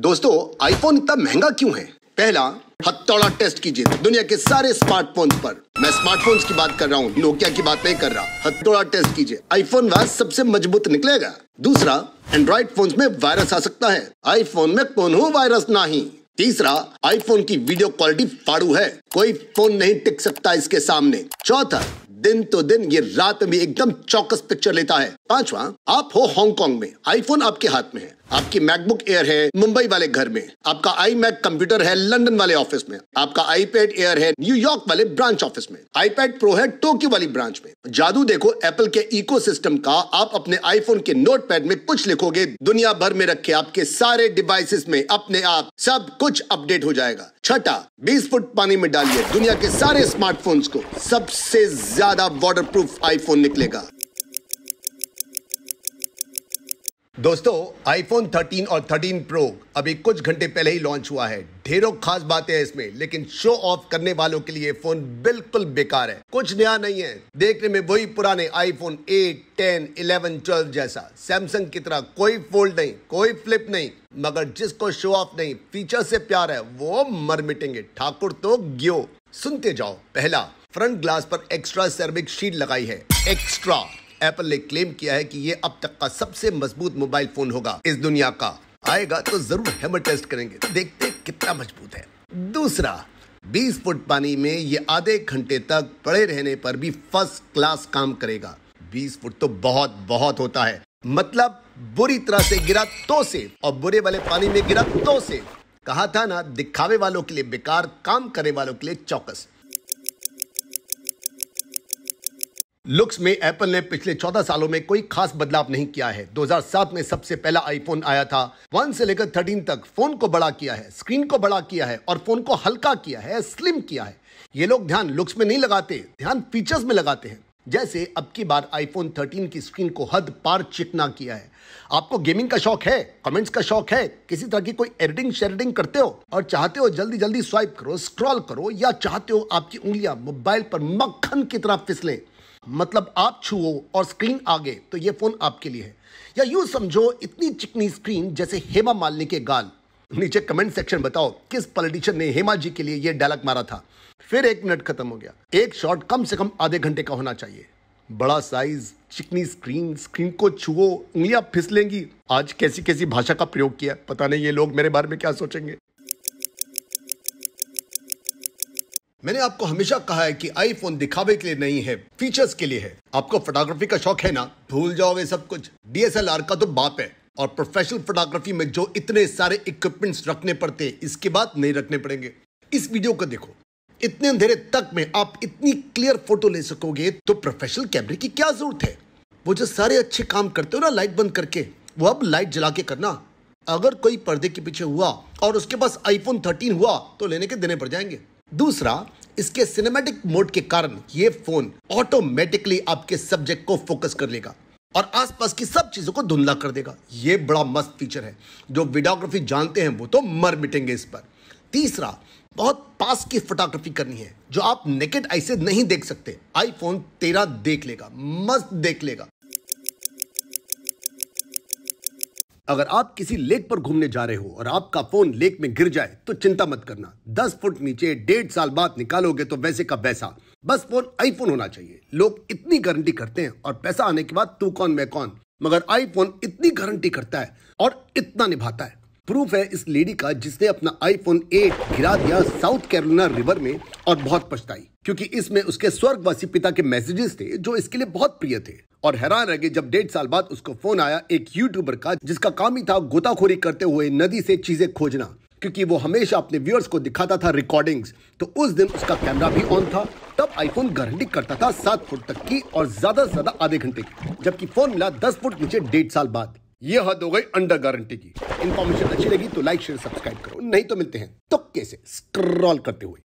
दोस्तों आईफोन इतना महंगा क्यों है पहला हथौड़ा टेस्ट कीजिए दुनिया के सारे स्मार्टफोन पर मैं स्मार्टफोन की बात कर रहा हूँ नोकिया की बात नहीं कर रहा हथौड़ा टेस्ट कीजिए आईफोन वायरस सबसे मजबूत निकलेगा दूसरा एंड्रॉइड फोन में वायरस आ सकता है आईफोन में कौन हो वायरस ना ही तीसरा आईफोन की वीडियो क्वालिटी फाड़ू है कोई फोन नहीं टिक सकता इसके सामने चौथा दिन तो दिन ये रात में एकदम चौकस पिक्चर लेता है पांचवा आप हो हांगकांग में आईफोन आपके हाथ में है आपकी मैकबुक एयर है मुंबई वाले घर में आपका आई मैक कंप्यूटर है लंदन वाले ऑफिस में आपका आईपैड एयर है न्यूयॉर्क वाले ब्रांच ऑफिस में आईपैड प्रो है टोक्यो वाली ब्रांच में जादू देखो एप्पल के इको का आप अपने आईफोन के पैड में कुछ लिखोगे दुनिया भर में रखे आपके सारे डिवाइसेस में अपने आप सब कुछ अपडेट हो जाएगा छठा बीस फुट पानी में डालिए दुनिया के सारे स्मार्टफोन्स को सबसे ज्यादा वाटर प्रूफ आईफोन निकलेगा दोस्तों आईफोन 13 और 13 प्रो अभी कुछ घंटे पहले ही लॉन्च हुआ है ढेरों खास बातें हैं इसमें लेकिन शो ऑफ करने वालों के लिए फोन बिल्कुल बेकार है कुछ नया नहीं है देखने में वही पुराने आईफोन 8, 10, 11, 12 जैसा सैमसंग की तरह कोई फोल्ड नहीं कोई फ्लिप नहीं मगर जिसको शो ऑफ नहीं फीचर से प्यार है वो मर मिटेंगे ठाकुर तो ग्यो सुनते जाओ पहला फ्रंट ग्लास पर एक्स्ट्रा सर्विक शीट लगाई है एक्स्ट्रा एप्पल ने क्लेम किया है कि ये अब तक का सबसे मजबूत मोबाइल फोन होगा इस दुनिया का आएगा तो जरूर हैमर टेस्ट करेंगे देखते कितना मजबूत है दूसरा 20 फुट पानी में ये आधे घंटे तक पड़े रहने पर भी फर्स्ट क्लास काम करेगा 20 फुट तो बहुत बहुत होता है मतलब बुरी तरह से गिरा तो से और बुरे वाले पानी में गिरा तो से कहा था ना दिखावे वालों के लिए बेकार काम करने वालों के लिए चौकस लुक्स में एप्पल ने पिछले 14 सालों में कोई खास बदलाव नहीं किया है 2007 में सबसे पहला आईफोन आया था वन से लेकर थर्टीन तक फोन को बड़ा किया है स्क्रीन को बड़ा किया है और फोन को हल्का किया है स्लिम किया है ये लोग ध्यान लुक्स में नहीं लगाते ध्यान फीचर्स में लगाते हैं जैसे अब की बार आईफोन 13 की स्क्रीन को हद पार चिकना किया है आपको गेमिंग का शौक है कमेंट्स का शौक है किसी तरह की कोई एडिटिंग शेडिंग करते हो और चाहते हो जल्दी जल्दी स्वाइप करो स्क्रॉल करो या चाहते हो आपकी उंगलियां मोबाइल पर मक्खन की तरह फिसलें मतलब आप छुओ और स्क्रीन आगे तो ये फ़ोन आपके लिए है या यूँ समझो इतनी चिकनी स्क्रीन जैसे हेमा मालिनी के गाल नीचे कमेंट सेक्शन बताओ किस पॉलिटिशियन ने हेमा जी के लिए ये डायलॉग मारा था फिर एक मिनट खत्म हो गया एक शॉट कम से कम आधे घंटे का होना चाहिए बड़ा साइज चिकनी स्क्रीन स्क्रीन को छुओ उंगलियां फिसलेंगी आज कैसी कैसी भाषा का प्रयोग किया पता नहीं ये लोग मेरे बारे में क्या सोचेंगे मैंने आपको हमेशा कहा है कि आईफोन दिखावे के लिए नहीं है फीचर्स के लिए है आपको फोटोग्राफी का शौक है ना भूल जाओगे सब कुछ डीएसएलआर का तो बाप है और प्रोफेशनल फोटोग्राफी में जो इतने सारे इक्विपमेंट्स रखने पड़ते हैं इसके बाद नहीं रखने पड़ेंगे इस वीडियो को देखो इतने अंधेरे तक में आप इतनी क्लियर फोटो ले सकोगे तो प्रोफेशनल कैमरे की क्या जरूरत है वो जो सारे अच्छे काम करते हो ना लाइट बंद करके वो अब लाइट जला के करना अगर कोई पर्दे के पीछे हुआ और उसके पास आईफोन 13 हुआ तो लेने के देने पड़ जाएंगे दूसरा इसके सिनेमैटिक मोड के कारण ये फोन ऑटोमेटिकली आपके सब्जेक्ट को फोकस कर लेगा और आसपास की सब चीज़ों को धुंधला कर देगा ये बड़ा मस्त फीचर है जो वीडियोग्राफी जानते हैं वो तो मर मिटेंगे इस पर तीसरा बहुत पास की फोटोग्राफी करनी है जो आप नेकेड आई से नहीं देख सकते आईफोन तेरा देख लेगा मस्त देख लेगा अगर आप किसी लेक पर घूमने जा रहे हो और आपका फोन लेक में गिर जाए तो चिंता मत करना दस फुट नीचे डेढ़ साल बाद निकालोगे तो वैसे का वैसा बस फोन आईफोन होना चाहिए लोग इतनी गारंटी करते हैं और पैसा आने के बाद तू कौन मैं कौन मगर आईफोन इतनी गारंटी करता है और इतना निभाता है प्रूफ है इस लेडी का जिसने अपना आईफोन 8 गिरा दिया साउथ कैरोलिना रिवर में और बहुत पछताई क्योंकि इसमें उसके स्वर्गवासी पिता के मैसेजेस थे जो इसके लिए बहुत प्रिय थे और हैरान रह गए जब डेढ़ साल बाद उसको फोन आया एक यूट्यूबर का जिसका काम ही था गोताखोरी करते हुए नदी से चीजें खोजना क्योंकि वो हमेशा अपने व्यूअर्स को दिखाता था रिकॉर्डिंग्स तो उस दिन उसका कैमरा भी ऑन था तब आईफोन गारंटी करता था सात फुट तक की और ज्यादा से ज्यादा आधे घंटे की जबकि फोन मिला दस फुट नीचे डेढ़ साल बाद ये हद हो गई अंडर गारंटी की इन्फॉर्मेशन अच्छी लगी तो लाइक शेयर सब्सक्राइब करो नहीं तो मिलते हैं तो कैसे स्क्रॉल करते हुए